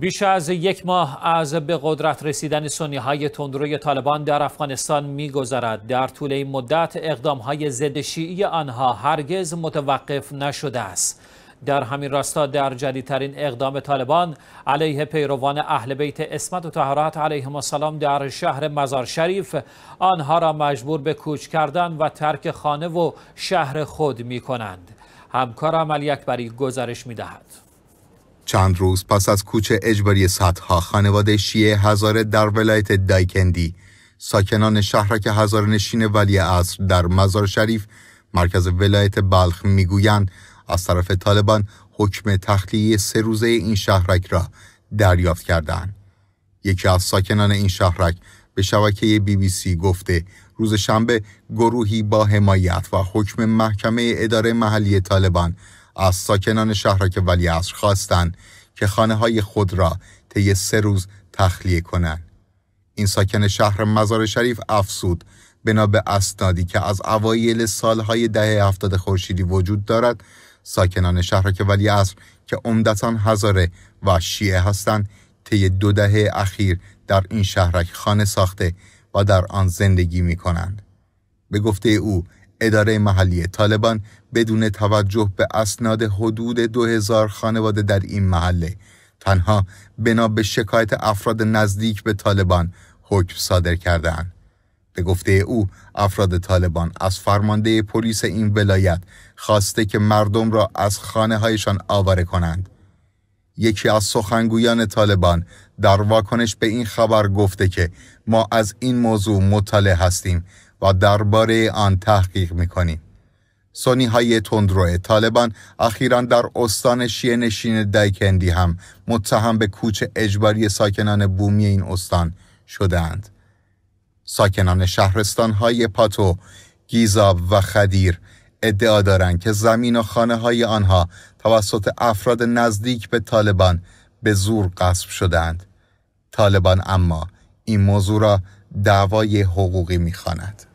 بیش از یک ماه از به قدرت رسیدن سنی های تندروی طالبان در افغانستان میگذرد در طول این مدت اقدام های ضد شیعی آنها هرگز متوقف نشده است در همین راستا در جدیدترین اقدام طالبان علیه پیروان اهل بیت اسمت و طهارت علیهم السلام در شهر مزار شریف آنها را مجبور به کوچ کردن و ترک خانه و شهر خود می کنند همکارم علی اکبری گزارش می دهد چند روز پس از کوچ اجباری صدها خانواده شیعه هزاره در ولایت دایکندی ساکنان شهرک هزار نشین ولی اصر در مزار شریف مرکز ولایت بلخ میگویند از طرف طالبان حکم تخلیه سه روزه این شهرک را دریافت کردند. یکی از ساکنان این شهرک به شبکه بی بی سی گفته روز شنبه گروهی با حمایت و حکم محکمه اداره محلی طالبان از ساکنان شهر ولی اصر خواستند که خانه های خود را طی سه روز تخلیه کنند. این ساکن شهر مزار شریف افسود بنا به اسنادی که از اوایل سالهای دهه هفتاد خورشیدی وجود دارد ساکنان شهرک که ولی اصر که عمدتا هزاره و شیعه هستند طی دو دهه اخیر در این شهرک خانه ساخته و در آن زندگی می کنند. به گفته او اداره محلی طالبان بدون توجه به اسناد حدود 2000 خانواده در این محله تنها بنا به شکایت افراد نزدیک به طالبان حکم صادر کردهاند. به گفته او افراد طالبان از فرمانده پلیس این ولایت خواسته که مردم را از خانه هایشان آواره کنند. یکی از سخنگویان طالبان در واکنش به این خبر گفته که ما از این موضوع مطلع هستیم و درباره آن تحقیق میکنیم. سونی های تندرو طالبان اخیرا در استان شیعه نشین دایکندی هم متهم به کوچ اجباری ساکنان بومی این استان شدند. ساکنان شهرستان های پاتو، گیزاب و خدیر ادعا دارند که زمین و خانه های آنها توسط افراد نزدیک به طالبان به زور قصب شدند. طالبان اما این موضوع را دعوای حقوقی میخواند.